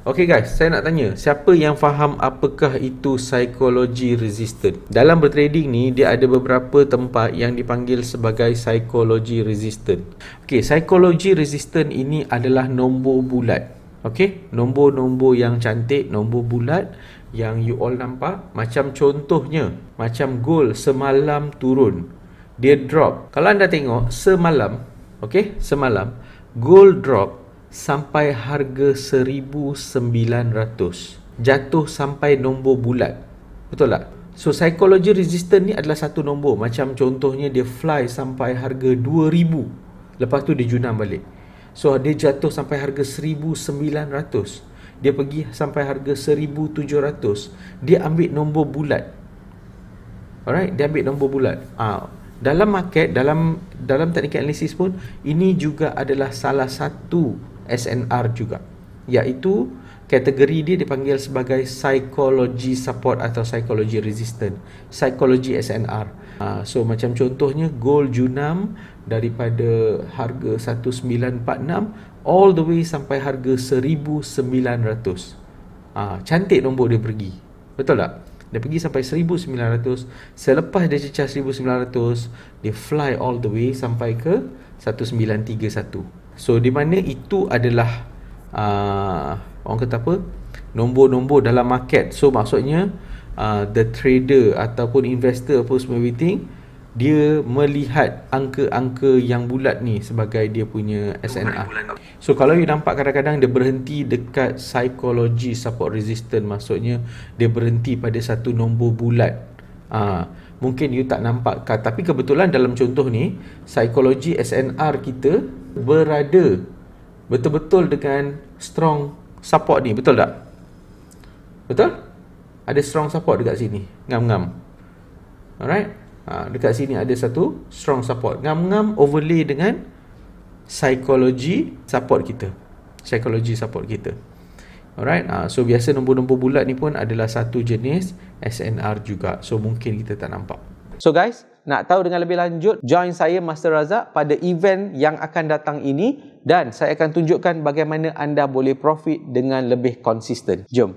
Okay guys, saya nak tanya Siapa yang faham apakah itu psikologi resistant? Dalam bertrading ni, dia ada beberapa tempat yang dipanggil sebagai psikologi resistant Okay, psikologi resistant ini adalah nombor bulat Okay, nombor-nombor yang cantik, nombor bulat Yang you all nampak Macam contohnya, macam gold semalam turun Dia drop Kalau anda tengok, semalam Okay, semalam Gold drop sampai harga 1900 jatuh sampai nombor bulat betul tak so psychology resistance ni adalah satu nombor macam contohnya dia fly sampai harga 2000 lepas tu dia junam balik so dia jatuh sampai harga 1900 dia pergi sampai harga 1700 dia ambil nombor bulat alright dia ambil nombor bulat ah uh. Dalam market, dalam dalam teknik analisis pun ini juga adalah salah satu SNR juga iaitu kategori dia dipanggil sebagai psychology support atau psychology resistant psychology SNR uh, ha, so macam contohnya gold junam daripada harga 1946 all the way sampai harga 1900 uh, ha, cantik nombor dia pergi betul tak dia pergi sampai 1900 selepas dia cecah 1900 dia fly all the way sampai ke 1931 So di mana itu adalah uh, Orang kata apa Nombor-nombor dalam market So maksudnya uh, The trader ataupun investor apa semua everything Dia melihat angka-angka yang bulat ni Sebagai dia punya SNR So kalau you nampak kadang-kadang dia berhenti dekat Psikologi support resistance Maksudnya dia berhenti pada satu nombor bulat uh, Mungkin you tak nampak Tapi kebetulan dalam contoh ni Psikologi SNR kita berada betul-betul dengan strong support ni betul tak betul ada strong support dekat sini ngam-ngam alright ha, dekat sini ada satu strong support ngam-ngam overlay dengan psikologi support kita psikologi support kita alright ha, so biasa nombor-nombor bulat ni pun adalah satu jenis SNR juga so mungkin kita tak nampak so guys nak tahu dengan lebih lanjut, join saya Master Razak pada event yang akan datang ini dan saya akan tunjukkan bagaimana anda boleh profit dengan lebih konsisten. Jom!